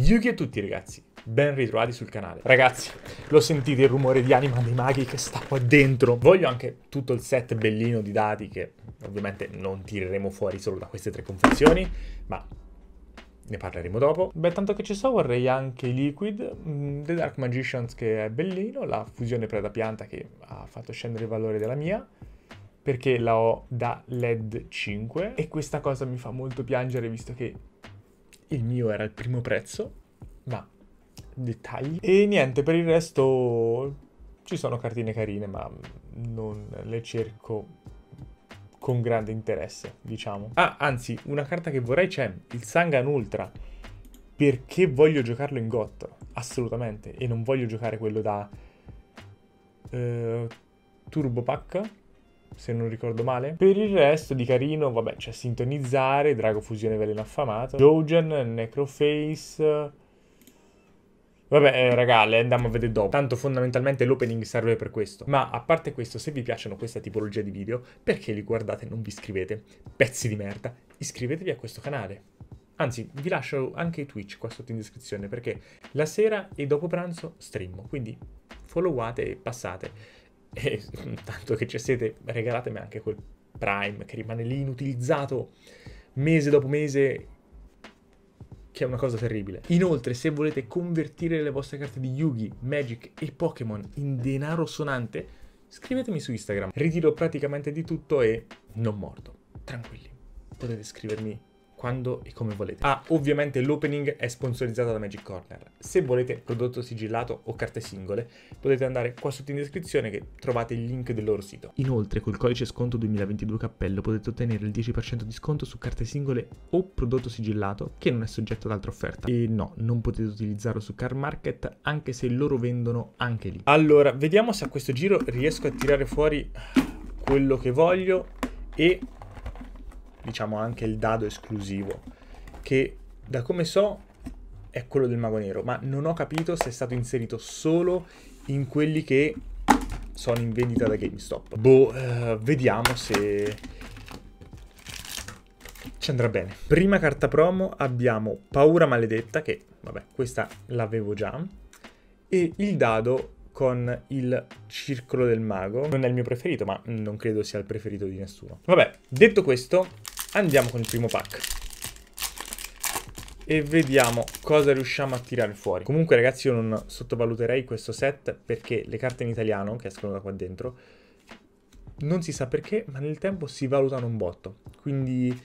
Yugi a tutti ragazzi, ben ritrovati sul canale. Ragazzi, lo sentite il rumore di Anima dei Maghi che sta qua dentro? Voglio anche tutto il set bellino di dati che ovviamente non tireremo fuori solo da queste tre confezioni, ma ne parleremo dopo. Beh, tanto che ci so, vorrei anche i Liquid, mm, The Dark Magicians che è bellino, la fusione preda pianta che ha fatto scendere il valore della mia, perché la ho da LED 5 e questa cosa mi fa molto piangere visto che il mio era il primo prezzo, ma dettagli. E niente, per il resto ci sono cartine carine, ma non le cerco con grande interesse, diciamo. Ah, anzi, una carta che vorrei c'è, il Sangan Ultra, perché voglio giocarlo in GOT, assolutamente, e non voglio giocare quello da... Eh, Turbo Pack se non ricordo male. Per il resto di carino, vabbè, c'è Sintonizzare, Drago Fusione Veleno Affamato, Jojen, Necroface... Vabbè, eh, raga, le andiamo a vedere dopo. Tanto fondamentalmente l'opening serve per questo. Ma a parte questo, se vi piacciono questa tipologia di video, perché li guardate e non vi iscrivete? Pezzi di merda, iscrivetevi a questo canale. Anzi, vi lascio anche Twitch qua sotto in descrizione, perché la sera e dopo pranzo streamo, quindi followate e passate e tanto che ci siete, regalatemi anche quel Prime che rimane lì inutilizzato mese dopo mese, che è una cosa terribile. Inoltre, se volete convertire le vostre carte di Yugi, Magic e Pokémon in denaro sonante, scrivetemi su Instagram. Ritiro praticamente di tutto e non morto. Tranquilli, potete scrivermi quando e come volete. Ah, ovviamente l'opening è sponsorizzato da Magic Corner. Se volete prodotto sigillato o carte singole, potete andare qua sotto in descrizione che trovate il link del loro sito. Inoltre, col codice sconto 2022 cappello potete ottenere il 10% di sconto su carte singole o prodotto sigillato che non è soggetto ad altra offerta. E no, non potete utilizzarlo su Car Market anche se loro vendono anche lì. Allora, vediamo se a questo giro riesco a tirare fuori quello che voglio e diciamo anche il dado esclusivo che da come so è quello del mago nero ma non ho capito se è stato inserito solo in quelli che sono in vendita da GameStop boh eh, vediamo se ci andrà bene prima carta promo abbiamo paura maledetta che vabbè questa l'avevo già e il dado con il Circolo del Mago. Non è il mio preferito, ma non credo sia il preferito di nessuno. Vabbè, detto questo, andiamo con il primo pack e vediamo cosa riusciamo a tirare fuori. Comunque ragazzi io non sottovaluterei questo set perché le carte in italiano che escono da qua dentro non si sa perché ma nel tempo si valutano un botto. Quindi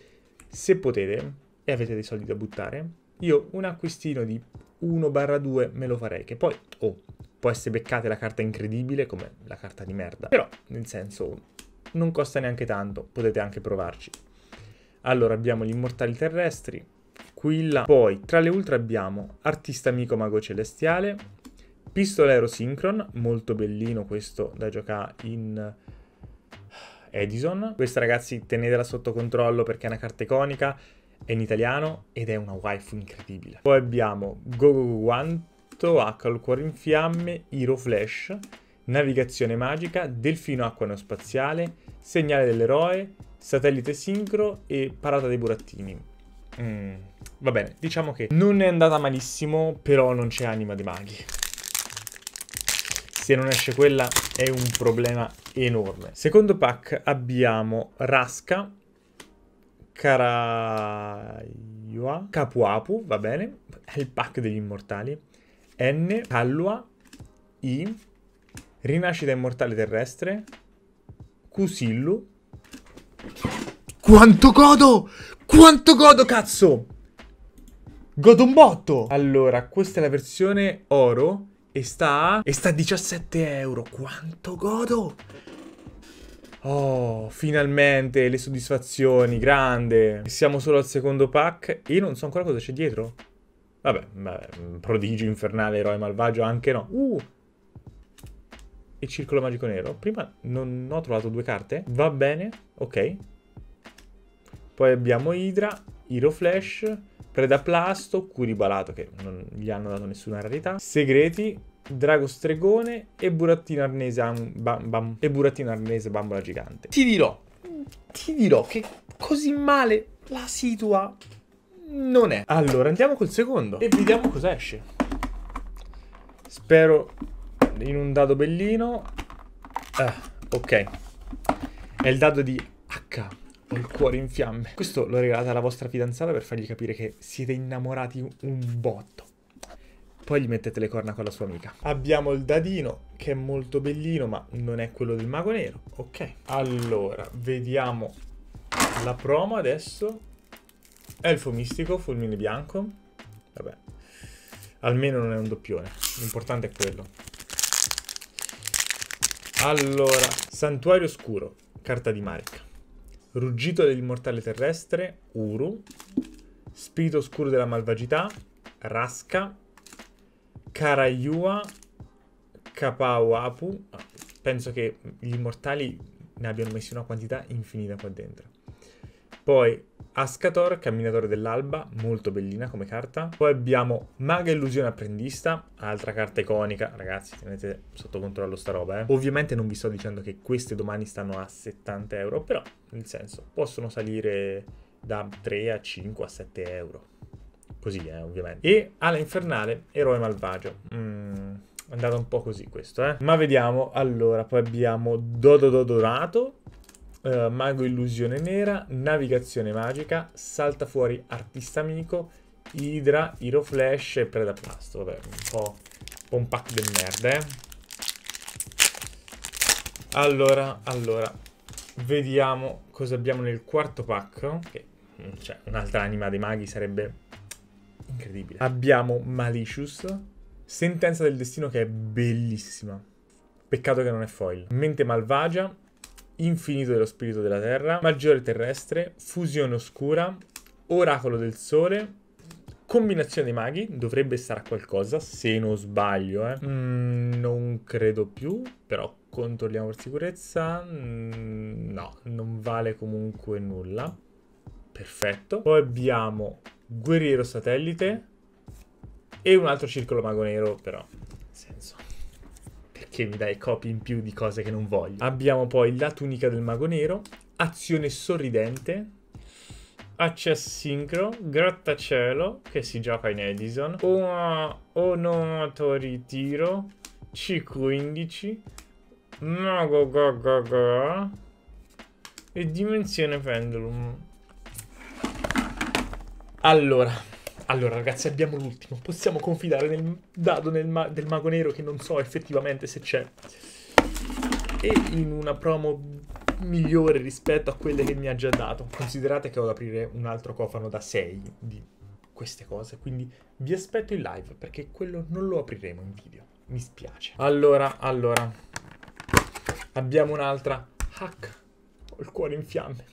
se potete e avete dei soldi da buttare io un acquistino di 1-2 me lo farei che poi oh può essere beccate la carta incredibile come la carta di merda. Però, nel senso, non costa neanche tanto, potete anche provarci. Allora abbiamo gli immortali terrestri, Quilla, poi tra le ultra abbiamo Artista Amico Mago Celestiale, Pistolero Synchron, molto bellino questo da giocare in Edison. Questa ragazzi tenetela sotto controllo perché è una carta iconica, è in italiano ed è una waifu incredibile. Poi abbiamo Gogo Guant, H, il cuore in fiamme, Hero Flash, navigazione magica, delfino acqua neospaziale, segnale dell'eroe, satellite sincro e parata dei burattini. Mm, va bene, diciamo che non è andata malissimo, però non c'è anima dei maghi. Se non esce quella è un problema enorme. Secondo pack abbiamo Raska, Karaiwa, Capuapu, va bene, è il pack degli immortali, N, Callua, I, Rinascita Immortale Terrestre, Cusillu. Quanto godo! Quanto godo, cazzo! Godo un botto! Allora, questa è la versione oro e sta... E sta a 17 euro. Quanto godo! Oh, finalmente le soddisfazioni, grande. Siamo solo al secondo pack e io non so ancora cosa c'è dietro. Vabbè, vabbè mm, prodigio infernale, eroe malvagio, anche no. Uh! Il circolo magico nero. Prima non ho trovato due carte. Va bene, ok. Poi abbiamo Hydra, Hero Flash, Predaplasto, Curibalato, che non gli hanno dato nessuna rarità. Segreti, Drago Stregone e Burattino Arnese, bam, bam, e burattino arnese Bambola Gigante. Ti dirò, ti dirò che così male la situa non è. Allora, andiamo col secondo e vediamo cosa esce. Spero in un dado bellino. Ah, ok. È il dado di H. Ho il cuore in fiamme. Questo l'ho regalato alla vostra fidanzata per fargli capire che siete innamorati un botto. Poi gli mettete le corna con la sua amica. Abbiamo il dadino, che è molto bellino, ma non è quello del mago nero. Ok. Allora, vediamo la promo adesso. Elfo mistico, fulmine bianco. Vabbè. Almeno non è un doppione. L'importante è quello. Allora, santuario scuro. carta di Marika. Ruggito dell'immortale terrestre, Uru. Spirito oscuro della malvagità, Rasca. Karayua, Kapauapu. Penso che gli immortali ne abbiano messi una quantità infinita qua dentro. Poi Ascator, Camminatore dell'Alba, molto bellina come carta. Poi abbiamo Maga Illusione Apprendista, altra carta iconica. Ragazzi, tenete sotto controllo sta roba, eh. Ovviamente non vi sto dicendo che queste domani stanno a 70 euro, però, nel senso, possono salire da 3 a 5 a 7 euro. Così, eh, ovviamente. E Ala Infernale, Eroe Malvagio. Mmm... andata un po' così questo, eh. Ma vediamo. Allora, poi abbiamo Dodododorato, eh, Mago Illusione Nera, Navigazione Magica, Salta Fuori Artista Amico, Idra, Hero Flash e Preda Plasto. Vabbè, un po', un pack del merda, eh. Allora, allora, vediamo cosa abbiamo nel quarto pack. Che, mm, cioè, un'altra anima dei maghi sarebbe incredibile. Abbiamo Malicious, Sentenza del Destino che è bellissima. Peccato che non è foil. Mente Malvagia, infinito dello spirito della terra, maggiore terrestre, fusione oscura, oracolo del sole, combinazione dei maghi dovrebbe stare a qualcosa, se non sbaglio, eh. mm, non credo più, però controlliamo per sicurezza. Mm, no, non vale comunque nulla. Perfetto. Poi abbiamo guerriero satellite e un altro circolo mago nero, però, nel senso che mi dai copie in più di cose che non voglio. Abbiamo poi la tunica del mago nero, azione sorridente, Access sincro, Grattacielo, che si gioca in Edison, onomato ritiro, C15, Mago go, go, go, e Dimensione Pendulum. Allora, allora, ragazzi, abbiamo l'ultimo. Possiamo confidare nel dado nel ma del mago nero che non so effettivamente se c'è. E in una promo migliore rispetto a quelle che mi ha già dato. Considerate che ho da aprire un altro cofano da 6 di queste cose, quindi vi aspetto in live perché quello non lo apriremo in video. Mi spiace. Allora, allora. Abbiamo un'altra hack. Ho il cuore in fiamme.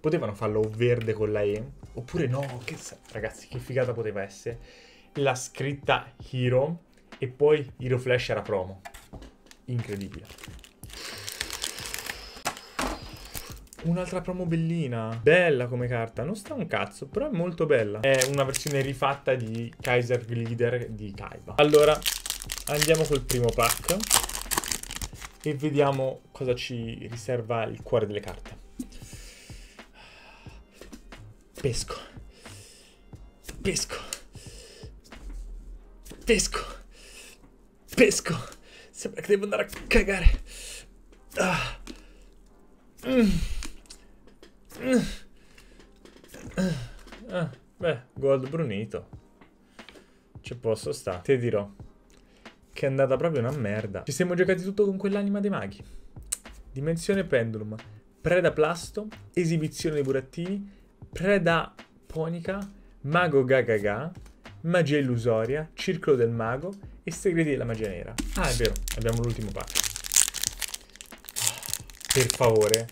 Potevano farlo verde con la E Oppure no, che ragazzi, che figata poteva essere. La scritta Hero e poi Hero Flash era promo. Incredibile. Un'altra promo bellina. Bella come carta. Non sta un cazzo, però è molto bella. È una versione rifatta di Kaiser Glider di Kaiba. Allora, andiamo col primo pack. E vediamo cosa ci riserva il cuore delle carte. Pesco. Pesco. Pesco. Pesco. Sembra che devo andare a cagare. Ah. Mm. Mm. Ah, ah. beh, gold brunito. Ci posso stare Ti dirò che è andata proprio una merda. Ci siamo giocati tutto con quell'anima dei maghi. Dimensione Pendulum, Preda Plasto, Esibizione dei Burattini, Preda Ponica, Mago Gagaga, Magia Illusoria, Circolo del Mago e Segreti della Magia Nera. Ah, è vero, abbiamo l'ultimo pack. Per favore,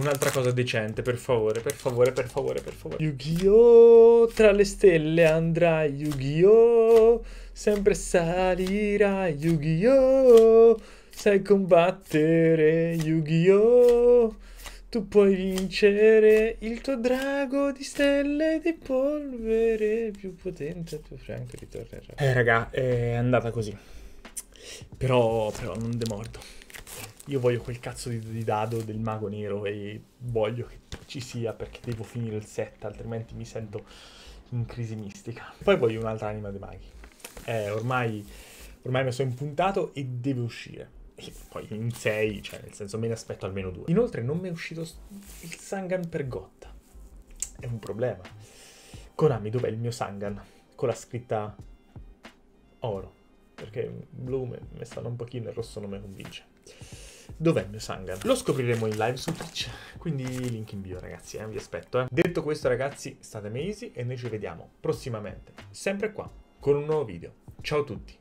un'altra cosa decente, per favore, per favore, per favore, per favore. Yu-Gi-Oh! Tra le stelle andrà Yu-Gi-Oh! Sempre salirà Yu-Gi-Oh! Sai combattere Yu-Gi-Oh! Tu puoi vincere il tuo drago di stelle di polvere più potente. Il tuo Franco ritornerà. Eh, raga, è andata così. Però, però, non demordo. Io voglio quel cazzo di, di, dado del mago nero e voglio che ci sia perché devo finire il set, altrimenti mi sento in crisi mistica. Poi voglio un'altra anima dei maghi. Eh, ormai, ormai mi sono impuntato e deve uscire poi in 6, cioè nel senso me ne aspetto almeno 2. Inoltre non mi è uscito il Sangan per Gotta. È un problema. Konami, dov'è il mio Sangan? Con la scritta oro. Perché blu mi stanno un pochino, il rosso non mi convince. Dov'è il mio Sangan? Lo scopriremo in live su Twitch, quindi link in bio ragazzi, eh? vi aspetto. Eh? Detto questo ragazzi, state amazing e noi ci vediamo prossimamente, sempre qua, con un nuovo video. Ciao a tutti!